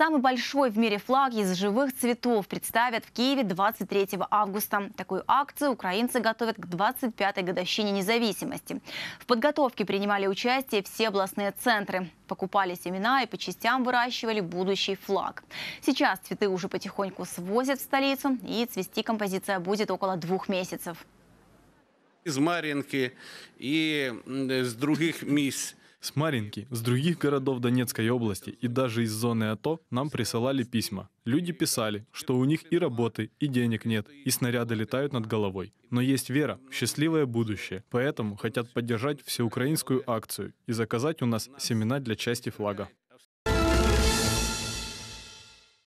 Самый большой в мире флаг из живых цветов представят в Киеве 23 августа. Такую акцию украинцы готовят к 25-й годовщине независимости. В подготовке принимали участие все областные центры. Покупали семена и по частям выращивали будущий флаг. Сейчас цветы уже потихоньку свозят в столицу, и цвести композиция будет около двух месяцев. Из Мар'їнки и з других місць с Маринки, с других городов Донецкой области и даже из зоны АТО нам присылали письма. Люди писали, что у них и работы, и денег нет, и снаряды летают над головой. Но есть вера, счастливое будущее, поэтому хотят поддержать всеукраинскую акцию и заказать у нас семена для части флага.